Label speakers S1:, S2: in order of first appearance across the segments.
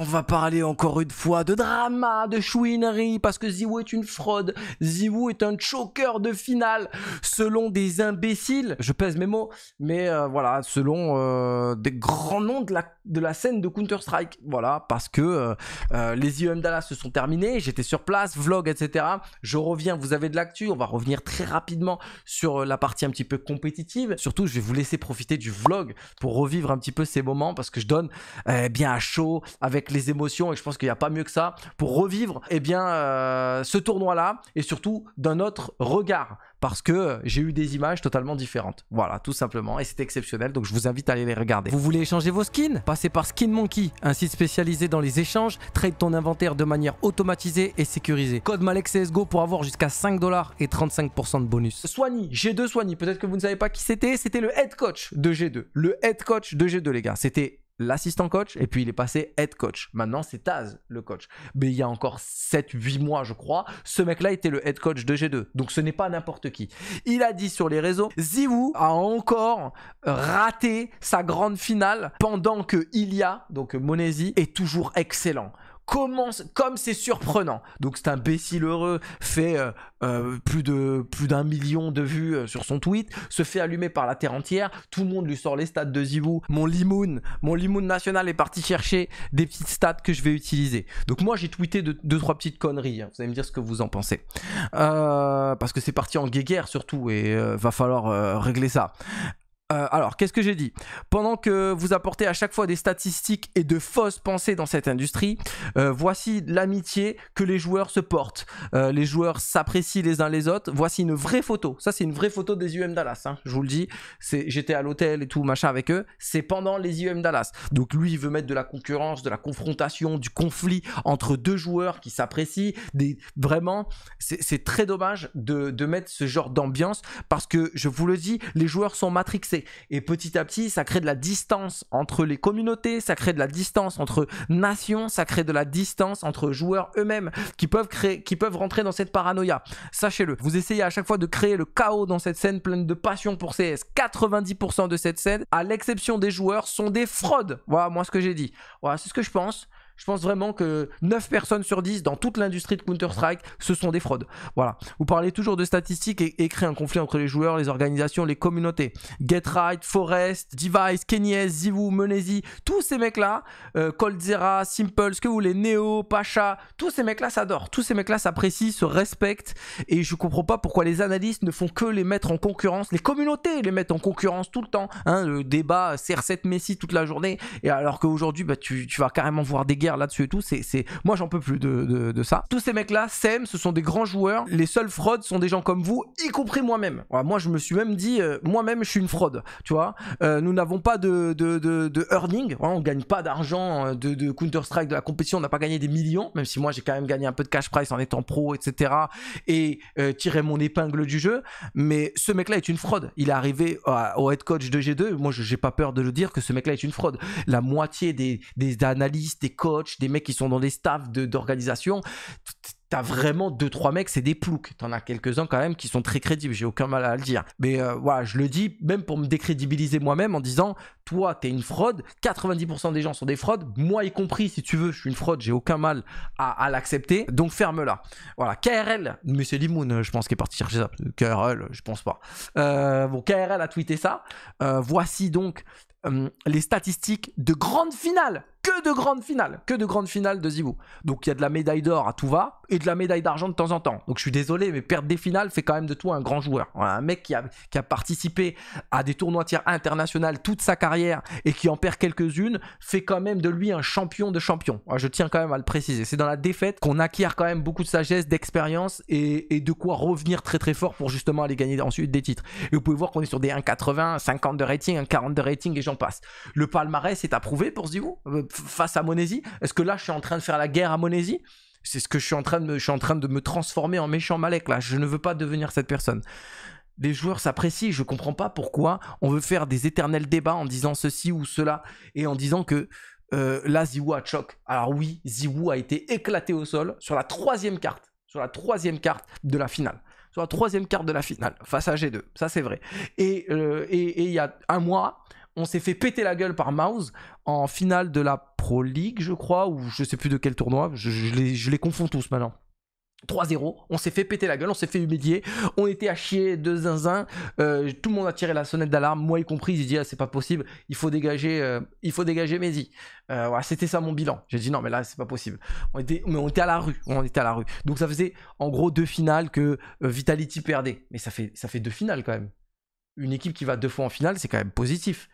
S1: On va parler encore une fois de drama, de chouinerie, parce que Ziwoo est une fraude. Ziwoo est un choker de finale, selon des imbéciles. Je pèse mes mots, mais euh, voilà, selon euh, des grands noms de la, de la scène de Counter-Strike. Voilà, parce que euh, les IEM Dallas se sont terminés, j'étais sur place, vlog, etc. Je reviens, vous avez de l'actu, on va revenir très rapidement sur la partie un petit peu compétitive. Surtout, je vais vous laisser profiter du vlog pour revivre un petit peu ces moments, parce que je donne eh bien à chaud, avec les émotions et je pense qu'il n'y a pas mieux que ça pour revivre eh bien, euh, ce tournoi-là et surtout d'un autre regard parce que j'ai eu des images totalement différentes. Voilà, tout simplement. Et c'est exceptionnel, donc je vous invite à aller les regarder. Vous voulez échanger vos skins Passez par Skin Monkey, un site spécialisé dans les échanges. Trade ton inventaire de manière automatisée et sécurisée. Code MalexCSGO pour avoir jusqu'à 5 dollars et 35% de bonus. Soigny, G2 Soigny, peut-être que vous ne savez pas qui c'était. C'était le head coach de G2. Le head coach de G2, les gars. C'était l'assistant coach et puis il est passé head coach. Maintenant, c'est Taz le coach. Mais il y a encore 7 8 mois, je crois, ce mec-là était le head coach de G2. Donc ce n'est pas n'importe qui. Il a dit sur les réseaux, ZywOo a encore raté sa grande finale pendant que Ilia, donc Monesi est toujours excellent comme c'est surprenant. Donc cet imbécile heureux fait euh, euh, plus de plus d'un million de vues euh, sur son tweet, se fait allumer par la terre entière, tout le monde lui sort les stats de Zibou. Mon Limoun, mon Limoun national est parti chercher des petites stats que je vais utiliser. Donc moi j'ai tweeté de, deux trois petites conneries. Hein. Vous allez me dire ce que vous en pensez, parce que c'est parti en guéguerre surtout et va falloir régler ça. Euh, alors, qu'est-ce que j'ai dit Pendant que vous apportez à chaque fois des statistiques et de fausses pensées dans cette industrie, euh, voici l'amitié que les joueurs se portent. Euh, les joueurs s'apprécient les uns les autres. Voici une vraie photo. Ça, c'est une vraie photo des UM Dallas. Hein, je vous le dis, j'étais à l'hôtel et tout, machin avec eux. C'est pendant les UM Dallas. Donc lui, il veut mettre de la concurrence, de la confrontation, du conflit entre deux joueurs qui s'apprécient. Des... Vraiment, c'est très dommage de, de mettre ce genre d'ambiance parce que, je vous le dis, les joueurs sont matrixés et petit à petit ça crée de la distance entre les communautés, ça crée de la distance entre nations, ça crée de la distance entre joueurs eux-mêmes qui peuvent créer, qui peuvent rentrer dans cette paranoïa. Sachez-le, vous essayez à chaque fois de créer le chaos dans cette scène pleine de passion pour CS. 90% de cette scène, à l'exception des joueurs, sont des fraudes. Voilà moi ce que j'ai dit. Voilà c'est ce que je pense je pense vraiment que 9 personnes sur 10 dans toute l'industrie de Counter-Strike, ce sont des fraudes. Voilà. Vous parlez toujours de statistiques et, créez un conflit entre les joueurs, les organisations, les communautés. Get Right, Forest, Device, Kenyes, Zivu, Menezi, tous ces mecs-là, euh, Coldzera, Simple, ce que vous voulez, Neo, Pacha, tous ces mecs-là s'adorent, tous ces mecs-là s'apprécient, se respectent et je comprends pas pourquoi les analystes ne font que les mettre en concurrence, les communautés les mettent en concurrence tout le temps. Hein, le débat CR7 Messi toute la journée et alors qu'aujourd'hui bah, tu, tu vas carrément voir des là-dessus et tout. C'est, Moi, j'en peux plus de, de, ça. Tous ces mecs-là, s'aiment ce sont des grands joueurs. Les seuls fraudes sont des gens comme vous, y compris moi-même. moi, je me suis même dit, euh, moi-même, je suis une fraude. Tu vois, euh, nous n'avons pas de, de, de earning. on gagne pas d'argent euh, de, Counter-Strike, de la compétition. On n'a pas gagné des millions, même si moi, j'ai quand même gagné un peu de cash price en étant pro, etc. Et tirer mon épingle du jeu. Mais ce mec-là est une fraude. Il est arrivé au head coach de G2. Moi, j'ai pas peur de le dire que ce mec-là est une fraude. La moitié des, des analystes, des coachs, des mecs qui sont dans des staffs d'organisation. T'as vraiment deux trois mecs, c'est des ploucs. T'en as quelques-uns quand même qui sont très crédibles. J'ai aucun mal à le dire. Mais euh, voilà, je le dis même pour me décrédibiliser moi-même en disant, toi t'es une fraude. 90% des gens sont des fraudes, moi y compris. Si tu veux, je suis une fraude. J'ai aucun mal à, l'accepter. Donc ferme-la. Voilà. KRL, Monsieur Limoun, je pense, qu'il est parti chercher ça. KRL, je pense pas. Euh, bon, KRL a tweeté ça. Euh, voici donc les statistiques de grande finale que de grandes finales, que de grandes finales de Zibou. Donc il y a de la médaille d'or à tout va et de la médaille d'argent de temps en temps. Donc je suis désolé, mais perdre des finales fait quand même de toi un grand joueur. un mec qui a, participé à des tournois tiers internationaux toute sa carrière et qui en perd quelques-unes fait quand même de lui un champion de champion. Ah, je tiens quand même à le préciser. C'est dans la défaite qu'on acquiert quand même beaucoup de sagesse, d'expérience et, de quoi revenir très très fort pour justement aller gagner ensuite des titres. Et vous pouvez voir qu'on est sur des 1,80, 50 de rating, 1,40 de rating et j'en passe. Le palmarès est approuvé pour Zibou euh, face à Monésie Est-ce que là, je suis en train de faire la guerre à Monésie C'est ce que je suis en train de me, je suis en train de me transformer en méchant Malek là. Je ne veux pas devenir cette personne. Les joueurs s'apprécient. Je ne comprends pas pourquoi on veut faire des éternels débats en disant ceci ou cela et en disant que euh, là, a choc. Alors oui, Ziwu a été éclaté au sol sur la troisième carte, sur la troisième carte de la finale sur la troisième carte de la finale face à G2. Ça, c'est vrai. Euh, et il y a un mois, on s'est fait péter la gueule par Mouse en finale de la Pro League, je crois, ou je sais plus de quel tournoi. Je, les, confonds tous maintenant. 3-0, on s'est fait péter la gueule, on s'est fait humilier, on était à chier de zinzin, euh, tout le monde a tiré la sonnette d'alarme, moi y compris, j'ai dit ah, c'est pas possible, il faut dégager, euh, il faut dégager voilà, euh, c'était ça mon bilan. J'ai dit non mais là c'est pas possible. On était, mais on était à la rue, on était à la rue. Donc ça faisait en gros deux finales que Vitality perdait, mais ça fait, ça fait deux finales quand même. Une équipe qui va deux fois en finale, c'est quand même positif.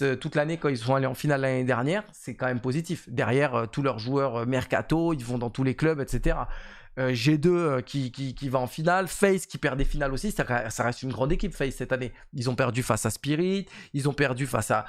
S1: Euh, toute l'année quand ils sont allés en finale l'année dernière, c'est quand même positif. Derrière, euh, tous leurs joueurs euh, mercato, ils vont dans tous les clubs, etc. G2 qui, qui, va en finale, Face qui perd des finales aussi, ça, reste une grande équipe Face cette année. Ils ont perdu face à Spirit, ils ont perdu face à,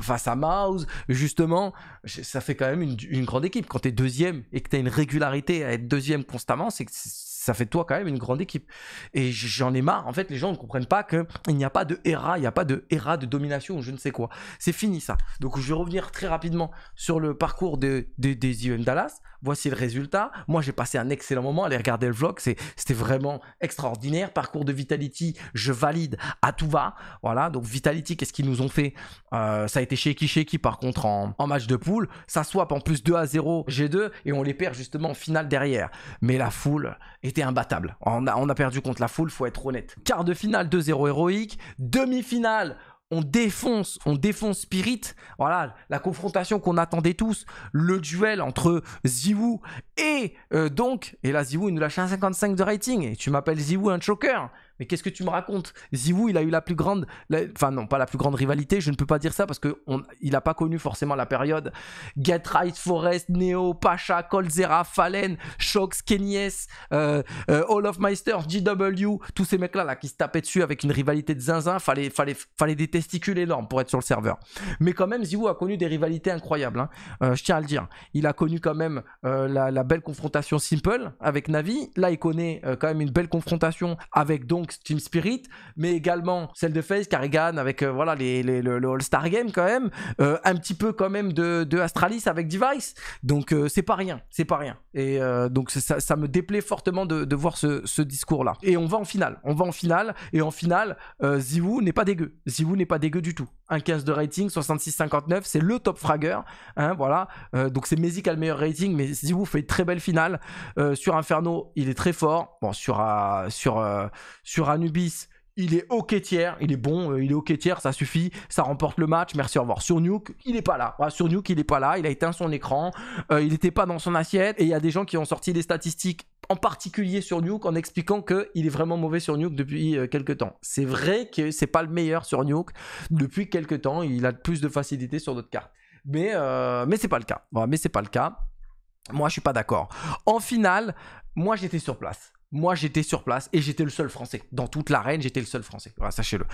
S1: face à Mouse, justement, ça fait quand même une, grande équipe. Quand tu es deuxième et que tu as une régularité à être deuxième constamment, c'est que ça fait toi quand même une grande équipe. Et j'en ai marre, en fait, les gens ne comprennent pas qu'il n'y a pas de ERA, il n'y a pas de ERA de domination ou je ne sais quoi. C'est fini ça. Donc je vais revenir très rapidement sur le parcours de, des IEM Dallas. Voici le résultat. Moi, j'ai passé un excellent moment. Allez regarder le vlog, c'était vraiment extraordinaire. Parcours de Vitality, je valide à tout va. Voilà, donc Vitality, qu'est-ce qu'ils nous ont fait euh, Ça a été shaky qui par contre en, en match de poule. Ça swap en plus 2 à 0 G2 et on les perd justement en finale derrière. Mais la foule est imbattable. On a, perdu contre la foule, faut être honnête. Quart de finale, 2-0 héroïque. Demi-finale, on défonce, on défonce Spirit. Voilà, la confrontation qu'on attendait tous, le duel entre Ziwu et euh, donc, et là Ziwu il nous lâche un 55 de rating. Et tu m'appelles Ziwu un choker mais qu'est-ce que tu me racontes ZywOo il a eu la plus grande, enfin non, pas la plus grande rivalité, je ne peux pas dire ça parce qu'il n'a pas connu forcément la période. Get Right, Forest, Neo, Pacha, Colzera, Fallen, Shox, Kenyes, euh, euh, All of Meister, GW, tous ces mecs-là qui se tapaient dessus avec une rivalité de zinzin, fallait, fallait, fallait des testicules énormes pour être sur le serveur. Mais quand même, ZywOo a connu des rivalités incroyables, hein. euh, je tiens à le dire. Il a connu quand même la, la, belle confrontation Simple avec Navi, là il connaît quand même une belle confrontation avec Don Team Spirit, mais également celle de FaZe, Carrigan avec euh, voilà les, le, All-Star Game quand même, euh, un petit peu quand même de, de Astralis avec Device, donc euh, c'est pas rien, c'est pas rien. Et donc ça, me déplaît fortement de, voir ce, discours-là. Et on va en finale, on va en finale, et en finale, Ziwoo n'est pas dégueu, Ziwoo n'est pas dégueu du tout. Un 15 de rating, 66-59, c'est le top fragger, hein, voilà. donc c'est Messi qui a le meilleur rating, mais Ziwoo fait une très belle finale. sur Inferno, il est très fort, bon sur sur, sur sur Anubis, il est ok tiers, il est bon, euh, il est ok tiers, ça suffit, ça remporte le match, merci, au revoir. Sur Nuke, il n'est pas là. sur Nuke, il n'est pas là, il a éteint son écran, euh, il n'était pas dans son assiette, et il y a des gens qui ont sorti des statistiques, en particulier sur Nuke, en expliquant qu'il est vraiment mauvais sur Nuke depuis euh, quelques temps. C'est vrai que c'est pas le meilleur sur Nuke, depuis quelques temps, il a plus de facilité sur d'autres cartes. Mais, ce mais c'est pas le cas. mais c'est pas le cas. Moi, je suis pas d'accord. En finale, moi, j'étais sur place. Moi, j'étais sur place et j'étais le seul Français. Dans toute l'arène, j'étais le seul Français. Ah, sachez-le.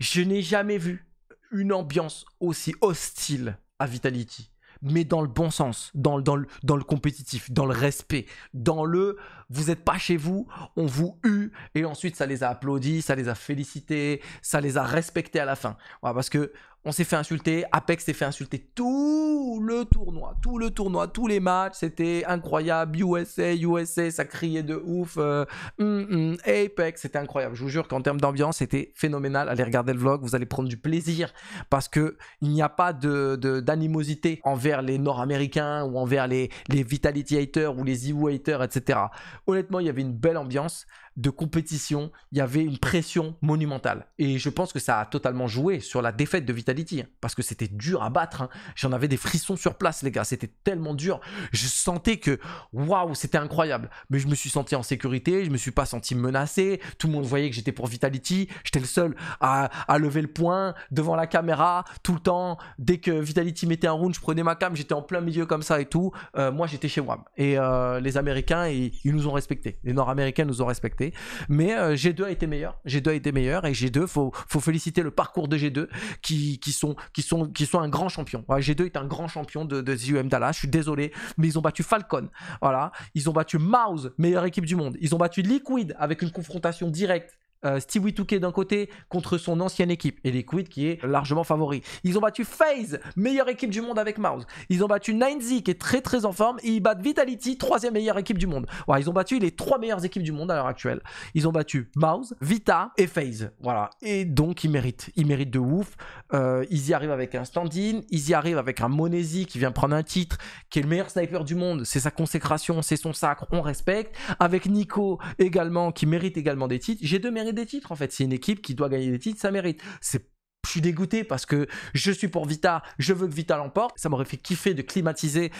S1: Je n'ai jamais vu une ambiance aussi hostile à Vitality. Mais dans le bon sens, dans, le, dans le compétitif, dans le respect, dans le vous n'êtes pas chez vous, on vous eut, et ensuite ça les a applaudis, ça les a félicités, ça les a respectés à la fin. Voilà, parce que on s'est fait insulter, Apex s'est fait insulter tout le tournoi, tout le tournoi, tous les matchs, c'était incroyable. USA, USA, ça criait de ouf. Euh, hum, hum, Apex, c'était incroyable. Je vous jure qu'en termes d'ambiance, c'était phénoménal. Allez regarder le vlog, vous allez prendre du plaisir parce qu'il n'y a pas d'animosité de, envers les Nord-Américains ou envers les, Vitality haters ou les EU haters, etc. Honnêtement, il y avait une belle ambiance de compétition, il y avait une pression monumentale. Et je pense que ça a totalement joué sur la défaite de Vitality, hein, parce que c'était dur à battre. Hein. J'en avais des frissons sur place, les gars, c'était tellement dur. Je sentais que, waouh, c'était incroyable. Mais je me suis senti en sécurité, je me suis pas senti menacé, tout le monde voyait que j'étais pour Vitality, j'étais le seul à, lever le poing devant la caméra, tout le temps. Dès que Vitality mettait un round, je prenais ma cam, j'étais en plein milieu comme ça et tout. Euh, moi, j'étais chez moi Et euh, les Américains, ils, ils nous ont respectés. Les Nord-Américains nous ont respectés. Mais euh, G2 a été meilleur. G2 a été meilleur et G2, faut, faut féliciter le parcours de G2 qui, sont, qui, sont, qui sont un grand champion. G2 est un grand champion de, de ZUM Dallas. Je suis désolé, mais ils ont battu Falcon. Voilà. Ils ont battu Mouse, meilleure équipe du monde. Ils ont battu Liquid avec une confrontation directe euh, Stewie Touquet d'un côté contre son ancienne équipe, et les Quid qui est largement favori. Ils ont battu FaZe, meilleure équipe du monde avec Mouse. Ils ont battu 9Z qui est très très en forme, et ils battent Vitality, troisième meilleure équipe du monde. Voilà, ils ont battu les trois meilleures équipes du monde à l'heure actuelle. Ils ont battu Mouse, Vita et FaZe. Voilà, et donc ils méritent. Ils méritent de ouf. Euh, ils y arrivent avec un stand-in, ils y arrivent avec un Monesi qui vient prendre un titre, qui est le meilleur sniper du monde. C'est sa consécration, c'est son sacre, on respecte. Avec Nico également, qui mérite également des titres. J'ai deux mérites des titres en fait. C'est une équipe qui doit gagner des titres, ça mérite. C'est je suis dégoûté parce que je suis pour Vita, je veux que Vita l'emporte. Ça m'aurait fait kiffer de climatiser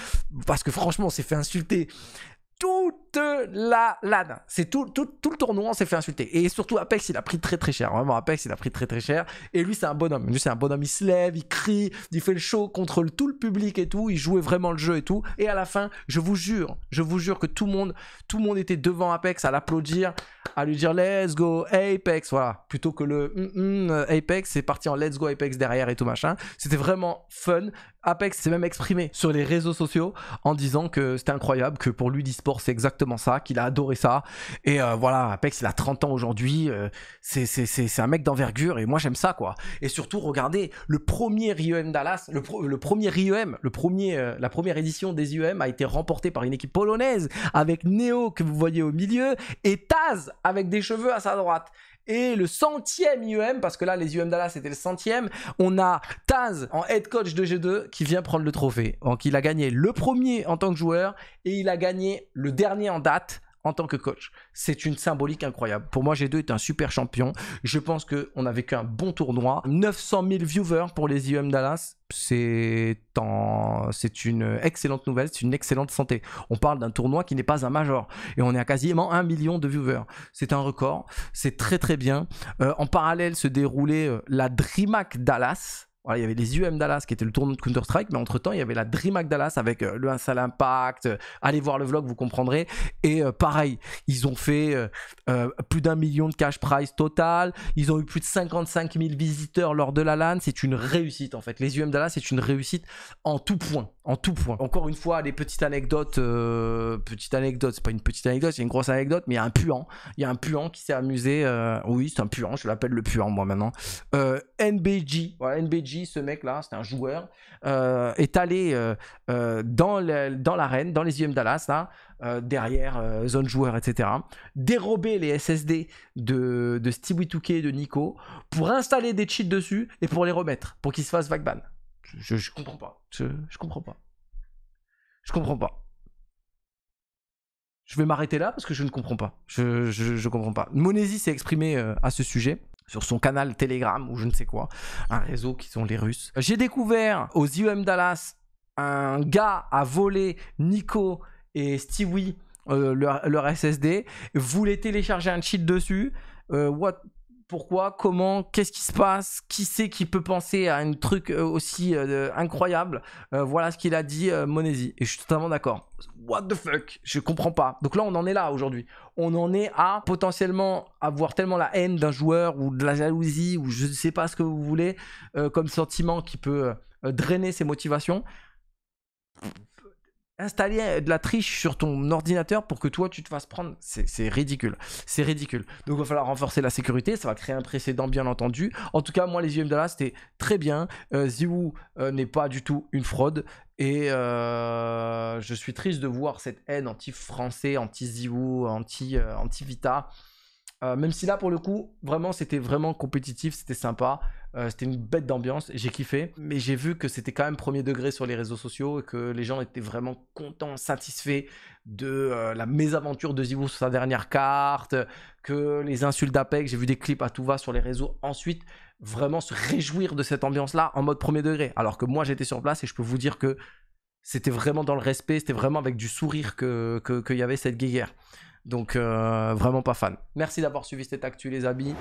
S1: parce que franchement, on s'est fait insulter toute la LAN. C'est tout, le tournoi, on s'est fait insulter. Et surtout, Apex, il a pris très très cher. Vraiment, Apex, il a pris très très cher. Et lui, c'est un bonhomme. Lui, c'est un bonhomme. Il se lève, il crie, il fait le show contre tout le public et tout. Il jouait vraiment le jeu et tout. Et à la fin, je vous jure, je vous jure que tout le monde, tout le monde était devant Apex à l'applaudir, à lui dire Let's go Apex. Voilà. Plutôt que le mm, mm, Apex, c'est parti en Let's go Apex derrière et tout machin. C'était vraiment fun. Apex s'est même exprimé sur les réseaux sociaux en disant que c'était incroyable, que pour lui le c'est exactement ça, qu'il a adoré ça. Et euh, voilà, Apex il a 30 ans aujourd'hui, euh, c'est c'est un mec d'envergure et moi j'aime ça quoi. Et surtout regardez, le premier IEM Dallas, le, premier IEM, le premier, e euh, la première édition des IEM a été remportée par une équipe polonaise avec Neo que vous voyez au milieu et Taz avec des cheveux à sa droite et le centième U.M. parce que là, les U.M. E Dallas, c'était le centième. On a Taz en head coach de G2 qui vient prendre le trophée. Donc, il a gagné le premier en tant que joueur et il a gagné le dernier en date en tant que coach. C'est une symbolique incroyable. Pour moi, G2 est un super champion. Je pense qu'on a vécu un bon tournoi. 900 000 viewers pour les IEM Dallas. C'est une excellente nouvelle, c'est une excellente santé. On parle d'un tournoi qui n'est pas un major et on est à quasiment un million de viewers. C'est un record, c'est très très bien. Euh, en parallèle se déroulait euh, la DreamHack Dallas il y avait les UM Dallas qui était le tournoi de Counter-Strike, mais entre-temps, il y avait la DreamHack Dallas avec euh, le Insal Impact. Euh, allez voir le vlog, vous comprendrez. Et euh, pareil, ils ont fait plus d'un million de cash prize total. Ils ont eu plus de 55 000 visiteurs lors de la LAN. C'est une réussite, en fait. Les UM Dallas, c'est une réussite en tout point. En tout point. Encore une fois, les petites anecdotes, petite anecdote, c'est pas une petite anecdote, c'est une grosse anecdote, mais il y a un puant. Il y a un puant qui s'est amusé. oui, c'est un puant, je l'appelle le puant, moi, maintenant. NBG, voilà, NBG ce mec-là, c'est un joueur, euh, est allé euh, euh dans, l'arène, dans, dans les IEM Dallas, là, euh, derrière zone joueur, etc. Dérober les SSD de, de Stevie et de Nico pour installer des cheats dessus et pour les remettre, pour qu'ils se fassent vagban. Je, je, comprends pas. Je, comprends pas. Je comprends pas. Je vais m'arrêter là parce que je ne comprends pas. Je, je, je comprends pas. Monesi s'est exprimé à ce sujet sur son canal Telegram ou je ne sais quoi, un réseau qui sont les Russes. J'ai découvert aux IEM Dallas un gars a volé Nico et Stewie euh, leur, SSD, voulait télécharger un cheat dessus. Euh, what pourquoi, comment, qu'est-ce qui se passe, qui sait qui peut penser à un truc euh, aussi euh, incroyable. Euh, voilà ce qu'il a dit Monesi. Et je suis totalement d'accord. What the fuck Je comprends pas. Donc là, on en est là aujourd'hui. On en est à potentiellement avoir tellement la haine d'un joueur ou de la jalousie ou je ne sais pas ce que vous voulez comme sentiment qui peut drainer ses motivations installer euh, de la triche sur ton ordinateur pour que toi tu te fasses prendre, c'est ridicule, c'est ridicule. Donc il va falloir renforcer la sécurité, ça va créer un précédent bien entendu. En tout cas, moi les IEM là, c'était très bien. Euh, Ziwoo euh, n'est pas du tout une fraude et euh, je suis triste de voir cette haine anti-français, anti-Ziwoo, anti vita euh, même si là, pour le coup, vraiment, c'était vraiment compétitif, c'était sympa, euh, c'était une bête d'ambiance, j'ai kiffé. Mais j'ai vu que c'était quand même premier degré sur les réseaux sociaux et que les gens étaient vraiment contents, satisfaits de euh, la mésaventure de Zivou sur sa dernière carte, que les insultes d'Apex, j'ai vu des clips à tout va sur les réseaux. Ensuite, vraiment se réjouir de cette ambiance-là en mode premier degré. Alors que moi, j'étais sur place et je peux vous dire que c'était vraiment dans le respect, c'était vraiment avec du sourire qu'il que, y avait cette guéguerre. Donc, euh, vraiment pas fan. Merci d'avoir suivi cette actu, les habits.